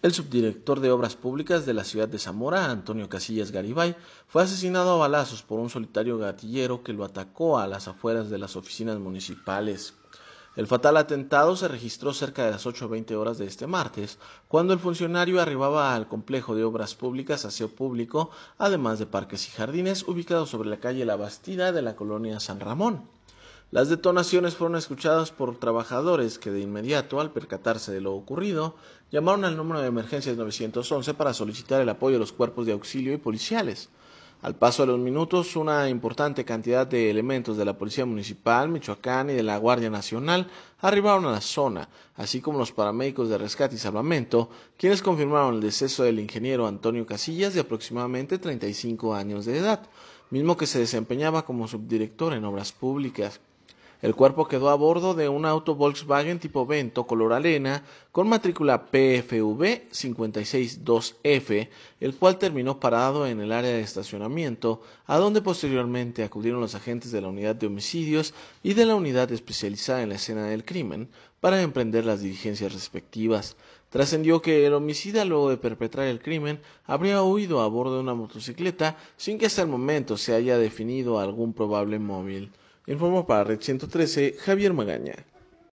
El subdirector de Obras Públicas de la ciudad de Zamora, Antonio Casillas Garibay, fue asesinado a balazos por un solitario gatillero que lo atacó a las afueras de las oficinas municipales. El fatal atentado se registró cerca de las 8.20 horas de este martes, cuando el funcionario arribaba al complejo de obras públicas aseo público, además de parques y jardines ubicado sobre la calle La Bastida de la colonia San Ramón. Las detonaciones fueron escuchadas por trabajadores que de inmediato, al percatarse de lo ocurrido, llamaron al número de emergencias 911 para solicitar el apoyo de los cuerpos de auxilio y policiales. Al paso de los minutos, una importante cantidad de elementos de la Policía Municipal, Michoacán y de la Guardia Nacional arribaron a la zona, así como los paramédicos de rescate y salvamento, quienes confirmaron el deceso del ingeniero Antonio Casillas de aproximadamente 35 años de edad, mismo que se desempeñaba como subdirector en obras públicas. El cuerpo quedó a bordo de un auto Volkswagen tipo Vento color arena con matrícula PFV 562F, el cual terminó parado en el área de estacionamiento, a donde posteriormente acudieron los agentes de la unidad de homicidios y de la unidad especializada en la escena del crimen para emprender las diligencias respectivas. Trascendió que el homicida, luego de perpetrar el crimen, habría huido a bordo de una motocicleta sin que hasta el momento se haya definido algún probable móvil. Informó para Red 113 Javier Magaña.